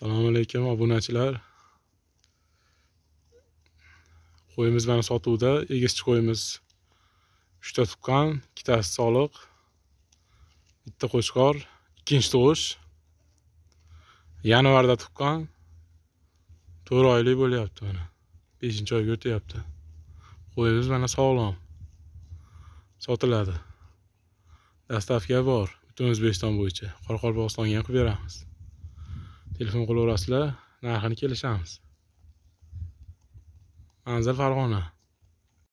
assalomu alaykum obunachilar qo'yimiz mana sotuvda egizchi qo'yimiz 3 ta tuqqan ikkitasi soliq bitta qo'chqor ikkinchi tug'ish yanvarda tuqqan 4 oylik bo'lyapti mana 5 beshinchi oyga o'tyapti qo'yimiz mana sog'lom sotiladi dastavka bor butun o'zbekiston bo'yicha qoraqalpog'istonga ham qilib beramiz telefon qilaverasizlar narxini kelishamiz manzil farg'ona